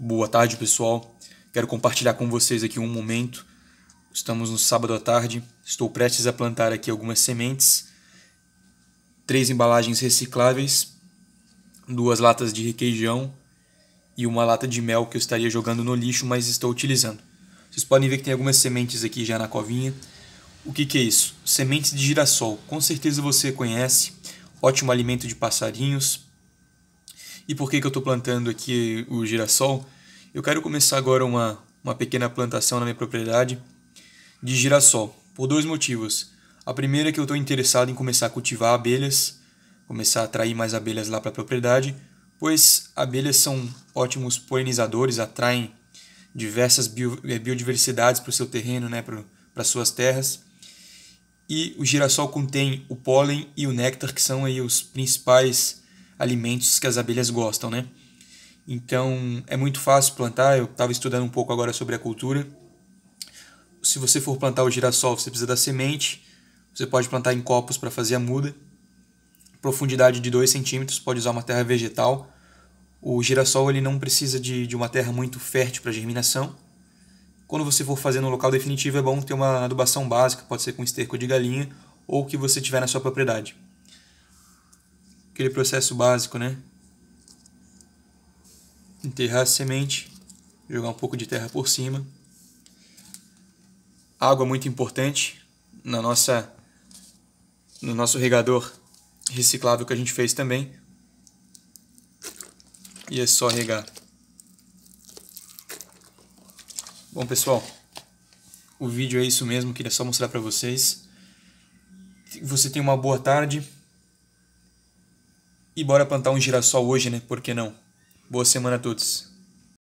Boa tarde, pessoal. Quero compartilhar com vocês aqui um momento. Estamos no sábado à tarde. Estou prestes a plantar aqui algumas sementes. Três embalagens recicláveis, duas latas de requeijão e uma lata de mel que eu estaria jogando no lixo, mas estou utilizando. Vocês podem ver que tem algumas sementes aqui já na covinha. O que, que é isso? Sementes de girassol. Com certeza você conhece. Ótimo alimento de passarinhos, e por que, que eu estou plantando aqui o girassol? Eu quero começar agora uma, uma pequena plantação na minha propriedade de girassol, por dois motivos. A primeira é que eu estou interessado em começar a cultivar abelhas, começar a atrair mais abelhas lá para a propriedade, pois abelhas são ótimos polinizadores, atraem diversas bio, eh, biodiversidades para o seu terreno, né, para suas terras. E o girassol contém o pólen e o néctar, que são aí os principais alimentos que as abelhas gostam, né? Então é muito fácil plantar. Eu estava estudando um pouco agora sobre a cultura. Se você for plantar o girassol, você precisa da semente. Você pode plantar em copos para fazer a muda. Profundidade de 2 centímetros, pode usar uma terra vegetal. O girassol ele não precisa de, de uma terra muito fértil para germinação. Quando você for fazer no local definitivo, é bom ter uma adubação básica, pode ser com esterco de galinha ou o que você tiver na sua propriedade aquele processo básico, né? Enterrar a semente, jogar um pouco de terra por cima. Água muito importante na nossa no nosso regador reciclável que a gente fez também. E é só regar. Bom, pessoal, o vídeo é isso mesmo, queria só mostrar para vocês. Você tem uma boa tarde e bora plantar um girassol hoje, né? Por que não? Boa semana a todos.